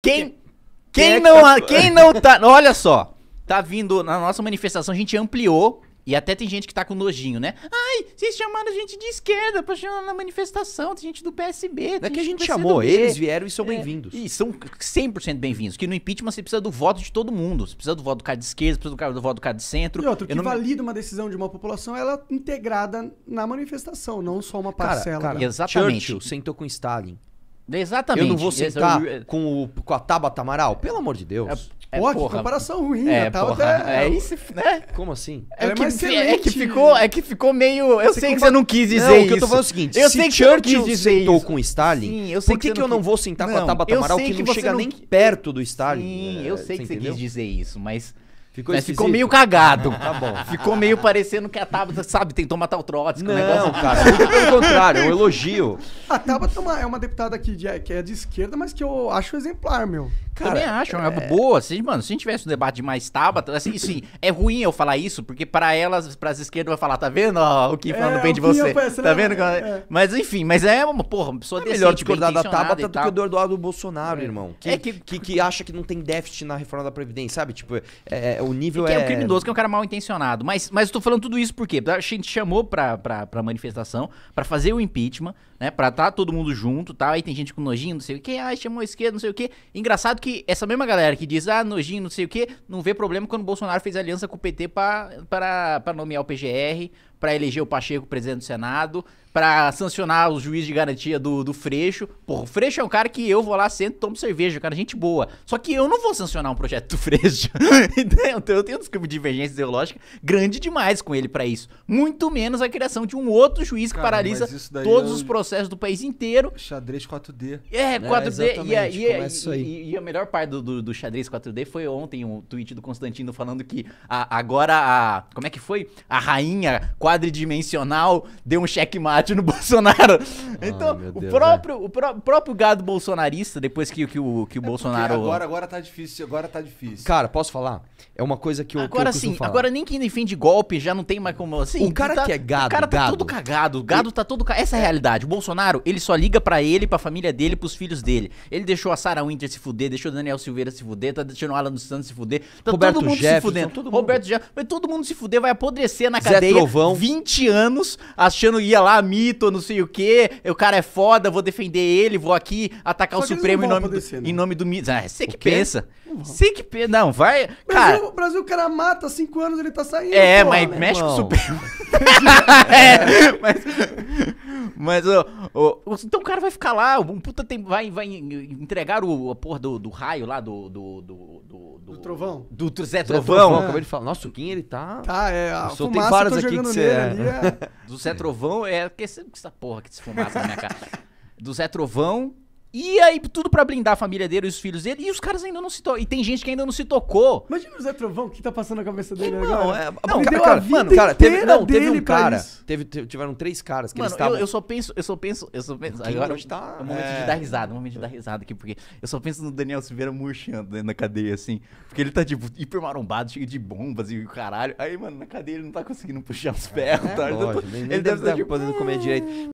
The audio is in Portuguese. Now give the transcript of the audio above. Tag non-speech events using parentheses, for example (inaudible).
Quem, quem, é não, tá quem não tá. (laughs) Olha só. Tá vindo. Na nossa manifestação, a gente ampliou. E até tem gente que tá com nojinho, né? Ai, vocês chamaram a gente de esquerda pra chamar na manifestação, tem gente do PSB. Não é que a gente chamou, eles vieram e são é, bem-vindos. E são 100% bem-vindos. Que no impeachment você precisa do voto de todo mundo. Você precisa do voto do cara de esquerda, precisa do, do voto do cara de centro. E outro, Eu que não... valida uma decisão de uma população, ela é integrada na manifestação, não só uma parcela. Cara, cara, exatamente. Churchill sentou com Stalin. Exatamente. Eu não vou é sentar com, o, com a Tabata Amaral? Pelo amor de Deus. É, é Pô, que comparação ruim. É, a porra, tá- é isso, né? Como assim? É, Ela é é que, excelente. é que ficou, é que ficou meio. Eu sei que você não quis dizer não, isso. O que eu tô falando é o seguinte: eu se sei que Churchill sentou isso. com Stalin, Sim, eu sei por que, que, que eu não vou sentar não, com a Tabata Amaral que, que não chega nem perto do Stalin? Sim, eu sei que você quis dizer isso, mas. Ficou, mas ficou meio cagado. (laughs) tá bom. Ficou meio parecendo que a Tabata, sabe, tentou matar o Trotsky. Não, assim. cara, pelo contrário, é um elogio. Ah, tá, a Tabata é uma deputada aqui de, que é de esquerda, mas que eu acho exemplar, meu. Cara, Também acho, é... uma é. boa. Se, mano, se a gente tivesse um debate de mais Tabata, assim, sim, é ruim eu falar isso, porque para elas, para as esquerdas, vai falar, tá vendo ó, o que é, falando é, bem de você. tá né? vendo? É. Mas enfim, mas é uma, porra, uma pessoa é decente, melhor discordar da Tabata do que do Eduardo Bolsonaro, é. irmão. Que, é que... que... Que, acha que não tem déficit na reforma da Previdência, sabe? Tipo, é, o nível é. Que é um criminoso, que é um cara mal intencionado. Mas, mas eu tô falando tudo isso porque a gente chamou pra, pra, pra manifestação, pra fazer o impeachment, né? Pra tá todo mundo junto, tá? Aí tem gente com nojinho, não sei o que, ah, chamou a esquerda, não sei o que. Engraçado que essa mesma galera que diz, ah, nojinho, não sei o que, não vê problema quando o Bolsonaro fez aliança com o PT para nomear o PGR, para eleger o Pacheco presidente do Senado, para sancionar o juiz de garantia do, do Freixo. Porra, o Freixo é um cara que eu vou lá, sento, tomo cerveja, cara, gente boa. Só que eu não vou sancionar um projeto do Freixo. (laughs) então eu tenho um desculpa de divergência ideológica grande demais com ele para isso. Muito menos a criação de um outro juiz que cara, paralisa todos é os processos do país inteiro. Xadrez 4D. É, 4D. É, e a, e, a, e, e a, melhor parte do, do, do xadrez 4D foi ontem um tweet do Constantino falando que a, agora a. Como é que foi? A rainha 4 quadridimensional deu um checkmate no (laughs) Bolsonaro. então, o, Deus, próprio, é. o, pró o, próprio gado bolsonarista, depois que, que o, que o é Bolsonaro. Agora, agora tá difícil, agora tá difícil. Cara, posso falar? É uma coisa que eu. Agora que eu sim, falar. agora nem quem defende golpe já não tem mais como. Assim, o cara tá, que é gado. O cara tá todo cagado. O gado tá todo. Essa é a realidade. O Bolsonaro, ele só liga para ele, pra família dele, pros filhos dele. Ele deixou a Sarah Winter se fuder, deixou o Daniel Silveira se fuder, tá deixando o Alan dos Santos se fuder. Tá Roberto todo mundo Jefferson, se fudendo. Todo mundo. Roberto Jefferson, todo mundo se fuder, vai apodrecer na Zé cadeia. Trovão. 20 anos achando ia lá mito, não sei o quê, o cara é foda, vou defender ele, vou aqui atacar Só o Supremo né? em nome, do, em nome do mito. Ah, você que pensa. Você que pensa. Não, vai. Brasil, cara, o Brasil, o cara mata 5 anos, ele tá saindo. É, porra, mas né, mexe com o Supremo. (laughs) (laughs) é, mas. É. Mas o, Então o cara vai ficar lá, um puta tem, vai, vai entregar o, a porra do, do raio lá, do. Do, do, do, do trovão. Do, do Zé, Trovão. trovão é. Acabei de falar. Nossa, o Kim, ele tá. Tá, é. A só tem várias tá aqui que você. É. é. Do Zé Trovão é. Que essa porra que se fumaça na minha cara. Do Zé Trovão e aí, tudo para blindar a família dele e os filhos dele. E os caras ainda não se tocam E tem gente que ainda não se tocou. Imagina o Zé Trovão, o que tá passando na cabeça dele Irmão, agora? É, não, cara, cara, mano, cara, teve, não, teve um cara. Teve, tiveram três caras que mano, eles estavam. Eu, eu, só penso, eu só penso, eu só penso. agora está, é um momento é... de dar risada, um é momento de dar risada aqui, porque eu só penso no Daniel Silveira murchando na cadeia, assim. Porque ele tá, tipo, hiper marombado, cheio de bombas e o caralho. Aí, mano, na cadeia ele não tá conseguindo puxar os ferros, é, tá? Lógico, tá ele, nem, deve tá, estar, tipo, podendo comer direito.